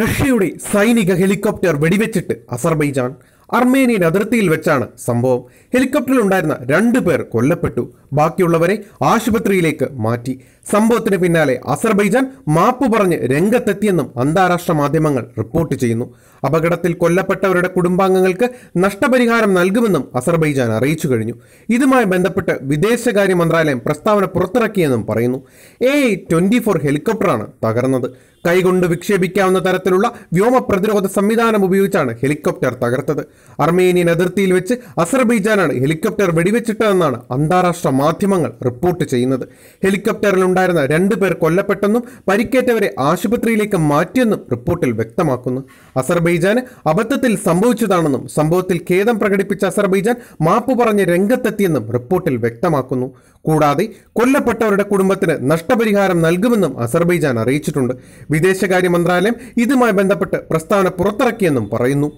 റഷ്യയുടെ സൈനിക helicopter വെടിവെച്ചിട്ട് Azerbaijan Armenian അതിർത്തിയിൽ വെച്ചാണ് സംഭവം ഉണ്ടായിരുന്ന രണ്ടു പേർ കൊല്ലപ്പെട്ടു ബാക്കിയുള്ളവരെ ആശുപത്രിയിലേക്ക് മാറ്റി സംഭവത്തിന് പിന്നാലെ അസർബൈജാൻ മാപ്പ് പറഞ്ഞ് രംഗത്തെത്തിയെന്നും അന്താരാഷ്ട്ര മാധ്യമങ്ങൾ റിപ്പോർട്ട് ചെയ്യുന്നു അപകടത്തിൽ കൊല്ലപ്പെട്ടവരുടെ കുടുംബാംഗങ്ങൾക്ക് നഷ്ടപരിഹാരം നൽകുമെന്നും അസർബൈജാൻ അറിയിച്ചു കഴിഞ്ഞു ഇതുമായി ബന്ധപ്പെട്ട് വിദേശകാര്യ മന്ത്രാലയം പ്രസ്താവന പുറത്തിറക്കിയെന്നും പറയുന്നു എ ട്വന്റി ഫോർ ഹെലികോപ്റ്ററാണ് തകർന്നത് കൈകൊണ്ട് വിക്ഷേപിക്കാവുന്ന തരത്തിലുള്ള വ്യോമ പ്രതിരോധ സംവിധാനം ഉപയോഗിച്ചാണ് ഹെലികോപ്റ്റർ തകർത്തത് അർമേനിയൻ അതിർത്തിയിൽ വെച്ച് അസർബൈജാനാണ് ഹെലികോപ്റ്റർ വെടിവെച്ചിട്ടതെന്നാണ് അന്താരാഷ്ട്ര മാധ്യമങ്ങൾ റിപ്പോർട്ട് ചെയ്യുന്നത് ഹെലികോപ്റ്ററിലുണ്ടായിരുന്ന രണ്ടു പേർ കൊല്ലപ്പെട്ടെന്നും പരിക്കേറ്റവരെ ആശുപത്രിയിലേക്ക് മാറ്റിയെന്നും റിപ്പോർട്ടിൽ വ്യക്തമാക്കുന്നു അസർബൈജാന് അബദ്ധത്തിൽ സംഭവിച്ചതാണെന്നും സംഭവത്തിൽ ഖേദം പ്രകടിപ്പിച്ച അസർബൈജാൻ മാപ്പ് പറഞ്ഞ് രംഗത്തെത്തിയെന്നും റിപ്പോർട്ടിൽ വ്യക്തമാക്കുന്നു കൂടാതെ കൊല്ലപ്പെട്ടവരുടെ കുടുംബത്തിന് നഷ്ടപരിഹാരം നൽകുമെന്നും അസർബൈജാൻ അറിയിച്ചിട്ടുണ്ട് വിദേശകാര്യ മന്ത്രാലയം ഇതുമായി ബന്ധപ്പെട്ട് പ്രസ്താവന പുറത്തിറക്കിയെന്നും പറയുന്നു